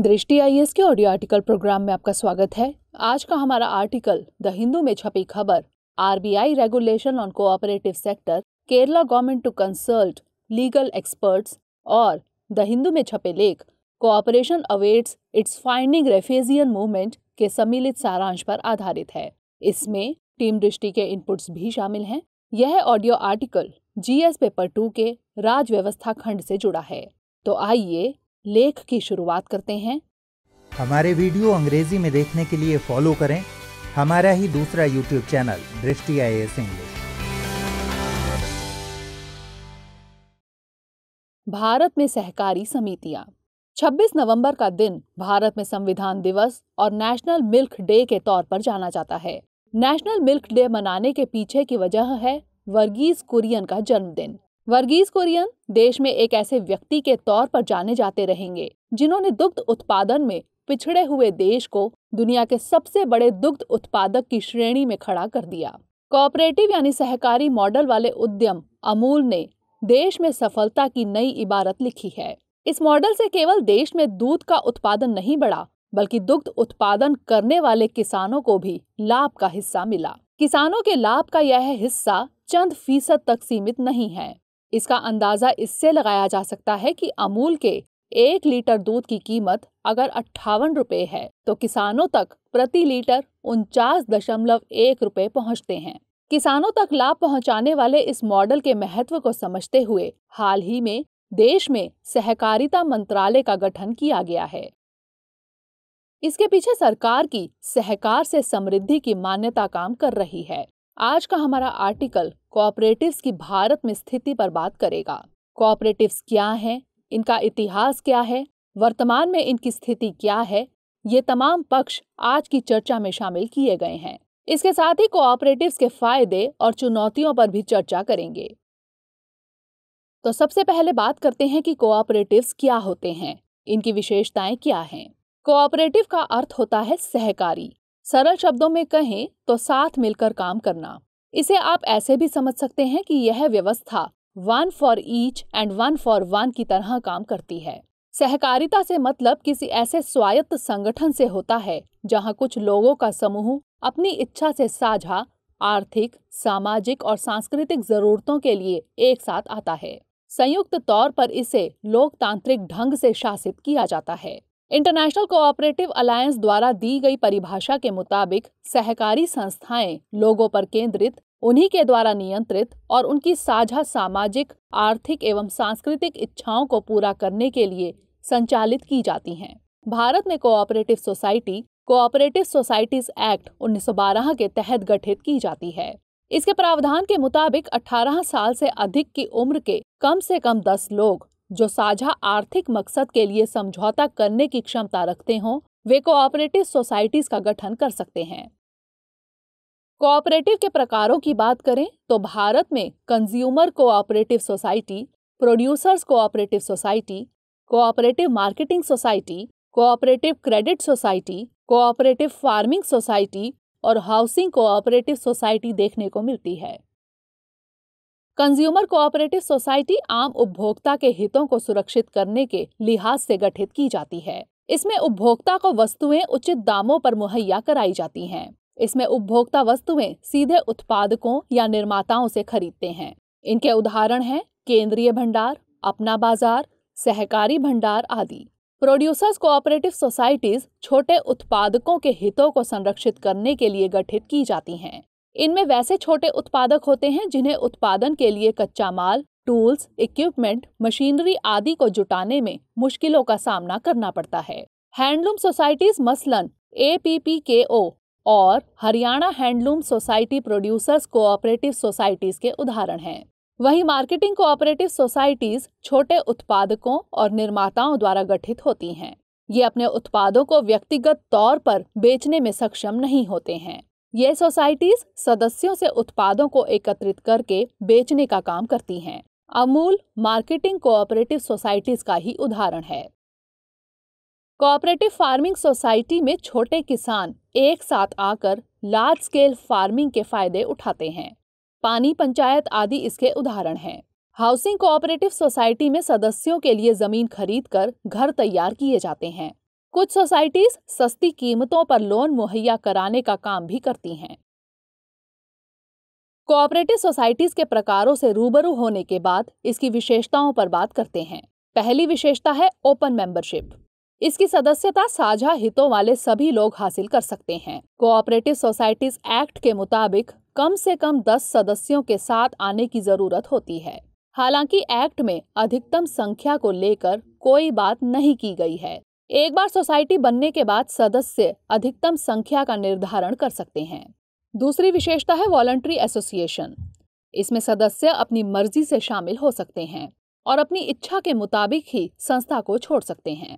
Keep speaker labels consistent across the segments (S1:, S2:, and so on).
S1: दृष्टि आई के audio article programme में आपका स्वागत है आज का हमारा आर्टिकल द हिंदू में छपी खबर RBI regulation on cooperative sector Kerala government to consult legal experts और द हिंदू में छपे लेख कोऑपरेशन अवेट्स इट्स फाइंडिंग रेफेजियन मूवमेंट के सम्मिलित सारांश पर आधारित है इसमें टीम दृष्टि के इनपुट्स भी शामिल हैं यह audio article GS paper two के राज व्यवस्था खंड से जुड़ा है तो आइए लेख की शुरुआत करते हैं हमारे वीडियो अंग्रेजी में देखने के लिए फॉलो करें हमारा ही दूसरा यूट्यूब चैनल दृष्टि आई इंग्लिश भारत में सहकारी समितियां 26 नवंबर का दिन भारत में संविधान दिवस और नेशनल मिल्क डे के तौर पर जाना जाता है नेशनल मिल्क डे मनाने के पीछे की वजह है वर्गीज कुरियन का जन्मदिन वर्गीज कुरियन देश में एक ऐसे व्यक्ति के तौर पर जाने जाते रहेंगे जिन्होंने दुग्ध उत्पादन में पिछड़े हुए देश को दुनिया के सबसे बड़े दुग्ध उत्पादक की श्रेणी में खड़ा कर दिया कोऑपरेटिव यानी सहकारी मॉडल वाले उद्यम अमूल ने देश में सफलता की नई इबारत लिखी है इस मॉडल से केवल देश में दूध का उत्पादन नहीं बढ़ा बल्कि दुग्ध उत्पादन करने वाले किसानों को भी लाभ का हिस्सा मिला किसानों के लाभ का यह हिस्सा चंद फीसद तक सीमित नहीं है इसका अंदाज़ा इससे लगाया जा सकता है कि अमूल के एक लीटर दूध की कीमत अगर अट्ठावन रुपए है तो किसानों तक प्रति लीटर उनचास दशमलव एक रुपए पहुँचते हैं किसानों तक लाभ पहुंचाने वाले इस मॉडल के महत्व को समझते हुए हाल ही में देश में सहकारिता मंत्रालय का गठन किया गया है इसके पीछे सरकार की सहकार से समृद्धि की मान्यता काम कर रही है आज का हमारा आर्टिकल कोऑपरेटिव्स की भारत में स्थिति पर बात करेगा कोऑपरेटिव्स क्या हैं इनका इतिहास क्या है वर्तमान में इनकी स्थिति क्या है ये तमाम पक्ष आज की चर्चा में शामिल किए गए हैं इसके साथ ही कोऑपरेटिव्स के फायदे और चुनौतियों पर भी चर्चा करेंगे तो सबसे पहले बात करते हैं कि कोऑपरेटिव्स क्या होते हैं इनकी विशेषताएं क्या हैं कोऑपरेटिव का अर्थ होता है सहकारी सरल शब्दों में कहें तो साथ मिलकर काम करना इसे आप ऐसे भी समझ सकते हैं कि यह व्यवस्था one for each and one for one की तरह काम करती है सहकारिता से मतलब किसी ऐसे स्वायत्त संगठन से होता है जहां कुछ लोगों का समूह अपनी इच्छा से साझा आर्थिक सामाजिक और सांस्कृतिक जरूरतों के लिए एक साथ आता है संयुक्त तौर पर इसे लोकतांत्रिक ढंग से शासित किया जाता है इंटरनेशनल कोऑपरेटिव अलायंस द्वारा दी गई परिभाषा के मुताबिक सहकारी संस्थाएं लोगों पर केंद्रित उन्हीं के द्वारा नियंत्रित और उनकी साझा सामाजिक आर्थिक एवं सांस्कृतिक इच्छाओं को पूरा करने के लिए संचालित की जाती हैं भारत में cooperative society cooperative societies act 1912 के तहत गठित की जाती है इसके प्रावधान के मुताबिक 18 साल से अधिक की उम्र के कम से कम 10 लोग जो साझा आर्थिक मकसद के लिए समझौता करने की क्षमता रखते हों वे कोऑपरेटिव सोसाइटीज का गठन कर सकते हैं कोऑपरेटिव के प्रकारों की बात करें तो भारत में consumer cooperative society producers cooperative society cooperative marketing society cooperative credit society cooperative farming society और हाउसिंग कोऑपरेटिव सोसाइटी देखने को मिलती है कंज्यूमर कोऑपरेटिव सोसाइटी आम उपभोक्ता के हितों को सुरक्षित करने के लिहाज से गठित की जाती है इसमें उपभोक्ता को वस्तुएं उचित दामों पर मुहैया कराई जाती हैं इसमें उपभोक्ता वस्तुएं सीधे उत्पादकों या निर्माताओं से खरीदते हैं इनके उदाहरण हैं केंद्रीय भंडार अपना बाजार सहकारी भंडार आदि प्रोड्यूसर्स कोऑपरेटिव सोसाइटीज छोटे उत्पादकों के हितों को संरक्षित करने के लिए गठित की जाती हैं इनमें वैसे छोटे उत्पादक होते हैं जिन्हें उत्पादन के लिए कच्चा माल टूल्स इक्विपमेंट मशीनरी आदि को जुटाने में मुश्किलों का सामना करना पड़ता है हैंडलूम सोसाइटीज मसलन ए पी पी के ओ और Haryana handloom society producers cooperative societies के उदाहरण हैं वहीं मार्केटिंग कोऑपरेटिव सोसाइटीज छोटे उत्पादकों और निर्माताओं द्वारा गठित होती हैं ये अपने उत्पादों को व्यक्तिगत तौर पर बेचने में सक्षम नहीं होते हैं ये सोसाइटीज सदस्यों से उत्पादों को एकत्रित करके बेचने का काम करती हैं अमूल मार्केटिंग कोऑपरेटिव सोसाइटीज का ही उदाहरण है कोऑपरेटिव फार्मिंग सोसाइटी में छोटे किसान एक साथ आकर लार्ज स्केल फार्मिंग के फायदे उठाते हैं पानी पंचायत आदि इसके उदाहरण हैं हाउसिंग कोऑपरेटिव सोसाइटी में सदस्यों के लिए जमीन खरीद कर घर तैयार किए जाते हैं कुछ सोसाइटीज सस्ती कीमतों पर लोन मुहैया कराने का काम भी करती हैं कोऑपरेटिव सोसाइटीज के प्रकारों से रूबरू होने के बाद इसकी विशेषताओं पर बात करते हैं पहली विशेषता है ओपन मेंबरशिप इसकी सदस्यता साझा हितों वाले सभी लोग हासिल कर सकते हैं कोऑपरेटिव सोसाइटीज एक्ट के मुताबिक कम से कम दस सदस्यों के साथ आने की जरूरत होती है हालांकि एक्ट में अधिकतम संख्या को लेकर कोई बात नहीं की गई है एक बार सोसाइटी बनने के बाद सदस्य अधिकतम संख्या का निर्धारण कर सकते हैं दूसरी विशेषता है वॉलंट्री एसोसिएशन इसमें सदस्य अपनी मर्जी से शामिल हो सकते हैं और अपनी इच्छा के मुताबिक ही संस्था को छोड़ सकते हैं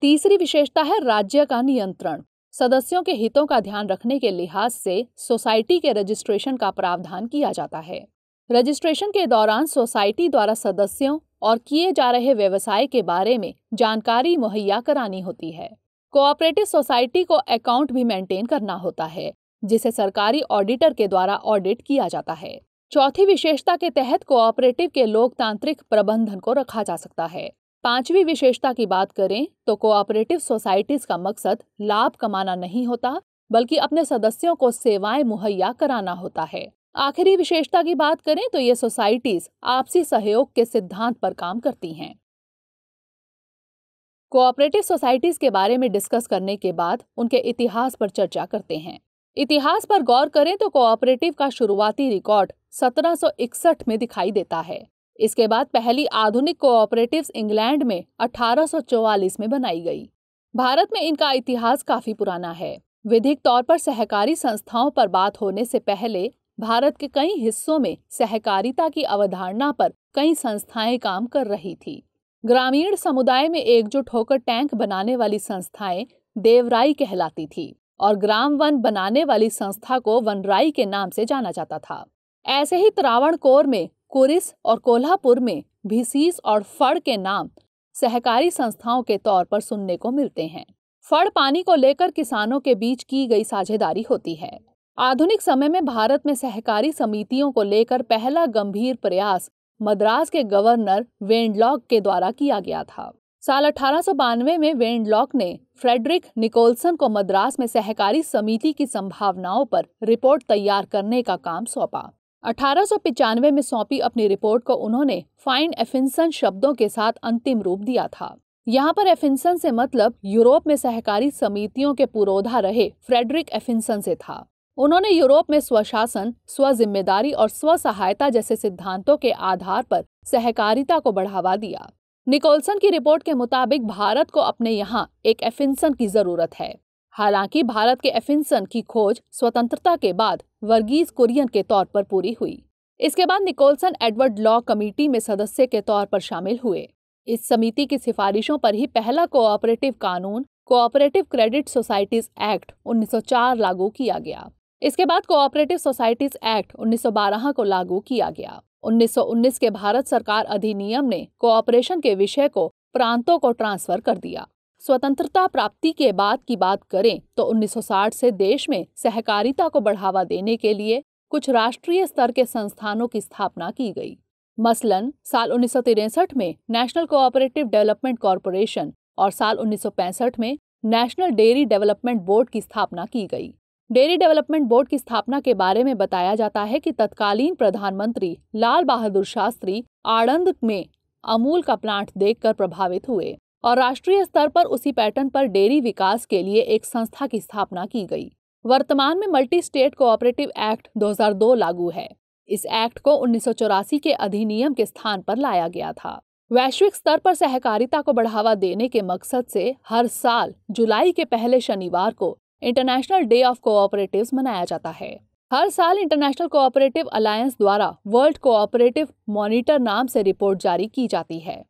S1: तीसरी विशेषता है राज्य का नियंत्रण सदस्यों के हितों का ध्यान रखने के लिहाज से सोसाइटी के रजिस्ट्रेशन का प्रावधान किया जाता है रजिस्ट्रेशन के दौरान सोसाइटी द्वारा सदस्यों और किए जा रहे व्यवसाय के बारे में जानकारी मुहैया करानी होती है कोऑपरेटिव सोसाइटी को अकाउंट भी मेंटेन करना होता है जिसे सरकारी ऑडिटर के द्वारा ऑडिट किया जाता है चौथी विशेषता के तहत कोऑपरेटिव के लोकतांत्रिक प्रबंधन को रखा जा सकता है पांचवी विशेषता की बात करें तो कोऑपरेटिव सोसाइटीज का मकसद लाभ कमाना नहीं होता बल्कि अपने सदस्यों को सेवाएं मुहैया कराना होता है आखिरी विशेषता की बात करें तो ये सोसाइटीज आपसी सहयोग के सिद्धांत पर काम करती हैं कोऑपरेटिव सोसाइटीज के बारे में डिस्कस करने के बाद उनके इतिहास पर चर्चा करते हैं इतिहास पर गौर करें तो कोऑपरेटिव का शुरुआती रिकॉर्ड 1761 में दिखाई देता है इसके बाद पहली आधुनिक कोऑपरेटिव इंग्लैंड में 1844 में बनाई गई भारत में इनका इतिहास काफी पुराना है विधिक तौर पर सहकारी संस्थाओं पर बात होने से पहले भारत के कई हिस्सों में सहकारिता की अवधारणा पर कई संस्थाएं काम कर रही थी ग्रामीण समुदाय में एकजुट होकर टैंक बनाने वाली संस्थाएं देवराई कहलाती थी और ग्राम वन बनाने वाली संस्था को वनराई के नाम से जाना जाता था ऐसे ही त्रावण कोर में कुरिस और कोल्हापुर में भीसीस और फड़ के नाम सहकारी संस्थाओं के तौर पर सुनने को मिलते हैं फड़ पानी को लेकर किसानों के बीच की गई साझेदारी होती है आधुनिक समय में भारत में सहकारी समितियों को लेकर पहला गंभीर प्रयास मद्रास के गवर्नर वेंडलॉक के द्वारा किया गया था साल अठारह में वेंडलॉक ने फ्रेडरिक निकोलसन को मद्रास में सहकारी समिति की संभावनाओं पर रिपोर्ट तैयार करने का काम सौंपा अठारह में सौंपी अपनी रिपोर्ट को उन्होंने फाइन एफिनसन शब्दों के साथ अंतिम रूप दिया था यहाँ पर एफिनसन से मतलब यूरोप में सहकारी समितियों के पुरोधा रहे फ्रेडरिक एफिनसन से था उन्होंने यूरोप में स्वशासन जिम्मेदारी और स्व सहायता जैसे सिद्धांतों के आधार पर सहकारिता को बढ़ावा दिया निकोलसन की रिपोर्ट के मुताबिक भारत को अपने यहाँ एक एफिंसन की जरूरत है हालांकि भारत के एफिंसन की खोज स्वतंत्रता के बाद वर्गीज कुरियन के तौर पर पूरी हुई इसके बाद निकोलसन एडवर्ड लॉ कमेटी में सदस्य के तौर पर शामिल हुए इस समिति की सिफारिशों पर ही पहला कोऑपरेटिव कानून कोऑपरेटिव क्रेडिट सोसाइटीज एक्ट 1904 लागू किया गया इसके बाद कोऑपरेटिव सोसाइटीज एक्ट 1912 को लागू किया गया 1919 के भारत सरकार अधिनियम ने कोऑपरेशन के विषय को प्रांतों को ट्रांसफर कर दिया स्वतंत्रता प्राप्ति के बाद की बात करें तो 1960 से देश में सहकारिता को बढ़ावा देने के लिए कुछ राष्ट्रीय स्तर के संस्थानों की स्थापना की गई मसलन साल उन्नीस में नेशनल कोऑपरेटिव डेवलपमेंट कॉरपोरेशन और साल उन्नीस में नेशनल डेयरी डेवलपमेंट बोर्ड की स्थापना की गई डेयरी डेवलपमेंट बोर्ड की स्थापना के बारे में बताया जाता है कि तत्कालीन प्रधानमंत्री लाल बहादुर शास्त्री आणंद में अमूल का प्लांट देखकर प्रभावित हुए और राष्ट्रीय स्तर पर उसी पैटर्न पर डेयरी विकास के लिए एक संस्था की स्थापना की गई वर्तमान में मल्टी स्टेट कोऑपरेटिव एक्ट 2002 लागू है इस एक्ट को उन्नीस के अधिनियम के स्थान पर लाया गया था वैश्विक स्तर पर सहकारिता को बढ़ावा देने के मकसद से हर साल जुलाई के पहले शनिवार को इंटरनेशनल डे ऑफ कोऑपरेटिव्स मनाया जाता है हर साल इंटरनेशनल कोऑपरेटिव अलायंस द्वारा वर्ल्ड कोऑपरेटिव मॉनिटर नाम से रिपोर्ट जारी की जाती है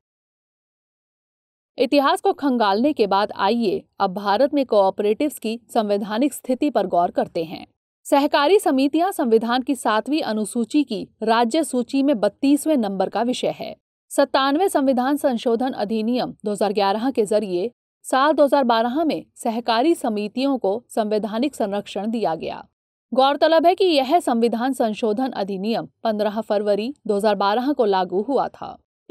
S1: इतिहास को खंगालने के बाद आइए अब भारत में कोऑपरेटिव्स की संवैधानिक स्थिति पर गौर करते हैं सहकारी समितियां संविधान की सातवीं अनुसूची की राज्य सूची में बत्तीसवें नंबर का विषय है सत्तानवे संविधान संशोधन अधिनियम 2011 के जरिए साल 2012 में सहकारी समितियों को संवैधानिक संरक्षण दिया गया गौरतलब है कि यह संविधान संशोधन अधिनियम 15 फरवरी 2012 को लागू हुआ था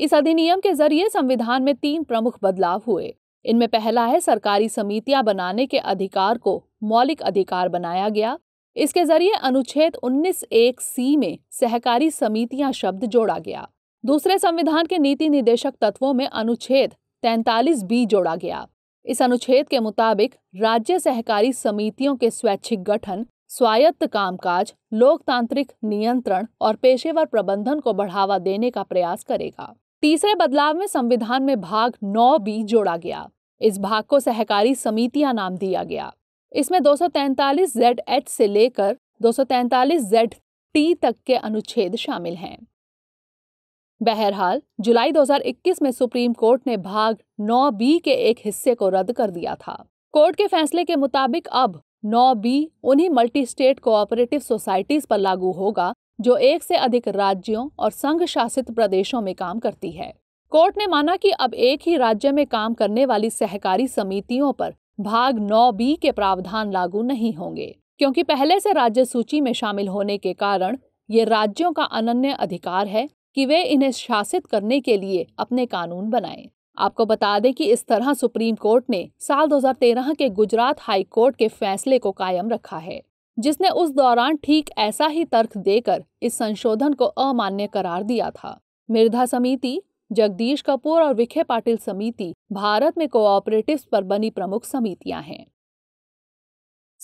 S1: इस अधिनियम के जरिए संविधान में तीन प्रमुख बदलाव हुए इनमें पहला है सरकारी समितियां बनाने के अधिकार को मौलिक अधिकार बनाया गया इसके जरिए अनुच्छेद उन्नीस एक सी में सहकारी समितियां शब्द जोड़ा गया दूसरे संविधान के नीति निदेशक तत्वों में अनुच्छेद तैतालीस बी जोड़ा गया इस अनुच्छेद के मुताबिक राज्य सहकारी समितियों के स्वैच्छिक गठन स्वायत्त कामकाज लोकतांत्रिक नियंत्रण और पेशेवर प्रबंधन को बढ़ावा देने का प्रयास करेगा तीसरे बदलाव में संविधान में भाग नौ बी जोड़ा गया इस भाग को सहकारी समितियां नाम दिया गया इसमें 243 सौ से लेकर 243 सौ तक के अनुच्छेद शामिल हैं बहरहाल जुलाई 2021 में सुप्रीम कोर्ट ने भाग 9 बी के एक हिस्से को रद्द कर दिया था कोर्ट के फैसले के मुताबिक अब 9 बी उन्हीं मल्टी स्टेट कोऑपरेटिव सोसाइटीज पर लागू होगा जो एक से अधिक राज्यों और संघ शासित प्रदेशों में काम करती है कोर्ट ने माना कि अब एक ही राज्य में काम करने वाली सहकारी समितियों पर भाग 9 बी के प्रावधान लागू नहीं होंगे क्योंकि पहले से राज्य सूची में शामिल होने के कारण ये राज्यों का अनन्य अधिकार है कि वे इन्हें शासित करने के लिए अपने कानून बनाएं आपको बता दें कि इस तरह सुप्रीम कोर्ट ने साल 2013 के गुजरात हाई कोर्ट के फैसले को कायम रखा है जिसने उस दौरान ठीक ऐसा ही तर्क देकर इस संशोधन को अमान्य करार दिया था मिर्धा समिति जगदीश कपूर और विखे पाटिल समिति भारत में कोऑपरेटिव्स पर बनी प्रमुख समितियां हैं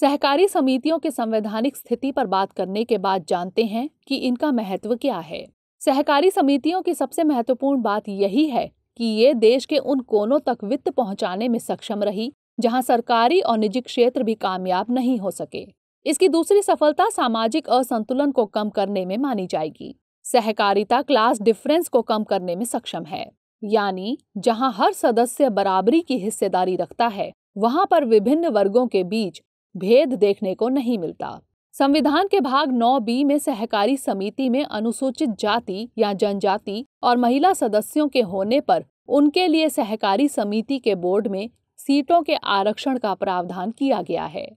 S1: सहकारी समितियों के संवैधानिक स्थिति पर बात करने के बाद जानते हैं कि इनका महत्व क्या है सहकारी समितियों की सबसे महत्वपूर्ण बात यही है कि ये देश के उन कोनों तक वित्त पहुंचाने में सक्षम रही जहां सरकारी और निजी क्षेत्र भी कामयाब नहीं हो सके इसकी दूसरी सफलता सामाजिक असंतुलन को कम करने में मानी जाएगी सहकारिता क्लास डिफरेंस को कम करने में सक्षम है यानी जहां हर सदस्य बराबरी की हिस्सेदारी रखता है वहां पर विभिन्न वर्गों के बीच भेद देखने को नहीं मिलता संविधान के भाग 9 बी में सहकारी समिति में अनुसूचित जाति या जनजाति और महिला सदस्यों के होने पर उनके लिए सहकारी समिति के बोर्ड में सीटों के आरक्षण का प्रावधान किया गया है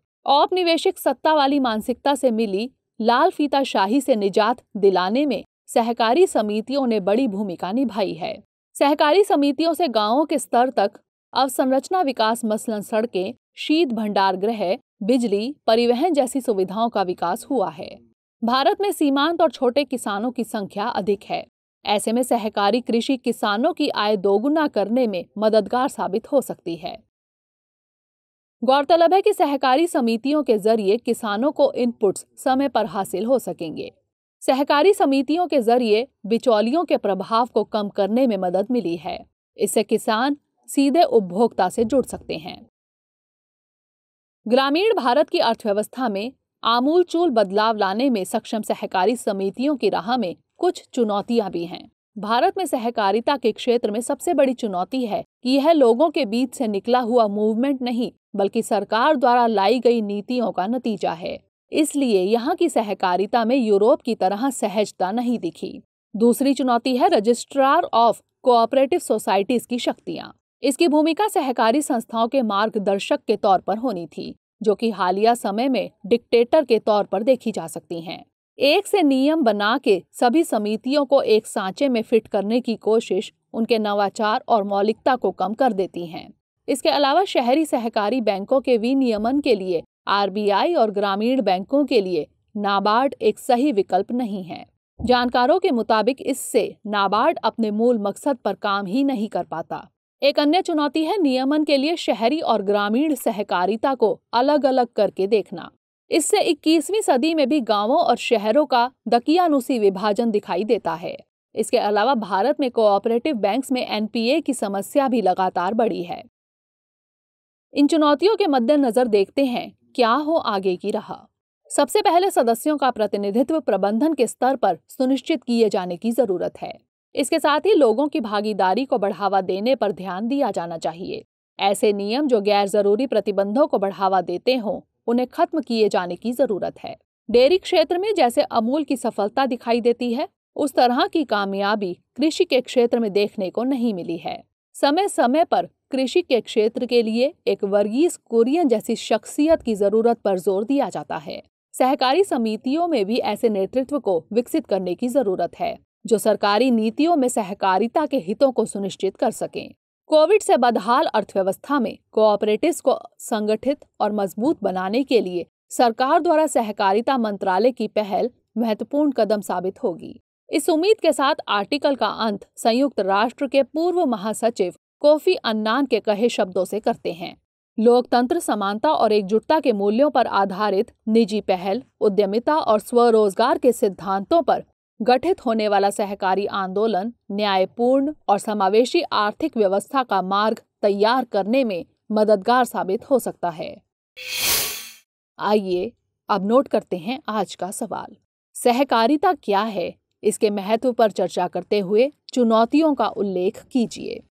S1: औपनिवेशिक सत्ता वाली मानसिकता से मिली लाल फीता शाही से निजात दिलाने में सहकारी समितियों ने बड़ी भूमिका निभाई है सहकारी समितियों से गांवों के स्तर तक अवसंरचना विकास मसलन सड़कें शीत भंडार गृह बिजली परिवहन जैसी सुविधाओं का विकास हुआ है भारत में सीमांत और छोटे किसानों की संख्या अधिक है ऐसे में सहकारी कृषि किसानों की आय दोगुना करने में मददगार साबित हो सकती है गौरतलब है कि सहकारी समितियों के जरिए किसानों को इनपुट्स समय पर हासिल हो सकेंगे सहकारी समितियों के जरिए बिचौलियों के प्रभाव को कम करने में मदद मिली है इससे किसान सीधे उपभोक्ता से जुड़ सकते हैं ग्रामीण भारत की अर्थव्यवस्था में आमूलचूल बदलाव लाने में सक्षम सहकारी समितियों की राह में कुछ चुनौतियां भी हैं भारत में सहकारिता के क्षेत्र में सबसे बड़ी चुनौती है कि यह लोगों के बीच से निकला हुआ मूवमेंट नहीं बल्कि सरकार द्वारा लाई गई नीतियों का नतीजा है इसलिए यहाँ की सहकारिता में यूरोप की तरह सहजता नहीं दिखी दूसरी चुनौती है रजिस्ट्रार ऑफ कोऑपरेटिव सोसाइटीज की शक्तियाँ इसकी भूमिका सहकारी संस्थाओं के मार्गदर्शक के तौर पर होनी थी जो कि हालिया समय में डिक्टेटर के तौर पर देखी जा सकती हैं एक से नियम बना के सभी समितियों को एक सांचे में फिट करने की कोशिश उनके नवाचार और मौलिकता को कम कर देती है इसके अलावा शहरी सहकारी बैंकों के विनियमन के लिए आरबीआई और ग्रामीण बैंकों के लिए नाबार्ड एक सही विकल्प नहीं है जानकारों के मुताबिक इससे नाबार्ड अपने मूल मकसद पर काम ही नहीं कर पाता एक अन्य चुनौती है नियमन के लिए शहरी और ग्रामीण सहकारिता को अलग अलग करके देखना इससे 21वीं सदी में भी गांवों और शहरों का दकियानुसी विभाजन दिखाई देता है इसके अलावा भारत में कोऑपरेटिव बैंक्स में एनपीए की समस्या भी लगातार बढ़ी है इन चुनौतियों के मद्देनजर देखते हैं क्या हो आगे की राह सबसे पहले सदस्यों का प्रतिनिधित्व प्रबंधन के स्तर पर सुनिश्चित किए जाने की जरूरत है इसके साथ ही लोगों की भागीदारी को बढ़ावा देने पर ध्यान दिया जाना चाहिए ऐसे नियम जो गैर जरूरी प्रतिबंधों को बढ़ावा देते हों उन्हें खत्म किए जाने की जरूरत है डेयरी क्षेत्र में जैसे अमूल की सफलता दिखाई देती है उस तरह की कामयाबी कृषि के क्षेत्र में देखने को नहीं मिली है समय समय पर कृषि के क्षेत्र के लिए एक वर्गीस कुरियन जैसी शख्सियत की जरूरत पर जोर दिया जाता है सहकारी समितियों में भी ऐसे नेतृत्व को विकसित करने की जरूरत है जो सरकारी नीतियों में सहकारिता के हितों को सुनिश्चित कर सकें कोविड से बदहाल अर्थव्यवस्था में कोऑपरेटिव को संगठित और मजबूत बनाने के लिए सरकार द्वारा सहकारिता मंत्रालय की पहल महत्वपूर्ण कदम साबित होगी इस उम्मीद के साथ आर्टिकल का अंत संयुक्त राष्ट्र के पूर्व महासचिव कोफी अन्नान के कहे शब्दों से करते हैं लोकतंत्र समानता और एकजुटता के मूल्यों पर आधारित निजी पहल उद्यमिता और स्वरोजगार के सिद्धांतों पर गठित होने वाला सहकारी आंदोलन न्यायपूर्ण और समावेशी आर्थिक व्यवस्था का मार्ग तैयार करने में मददगार साबित हो सकता है आइए अब नोट करते हैं आज का सवाल सहकारिता क्या है इसके महत्व पर चर्चा करते हुए चुनौतियों का उल्लेख कीजिए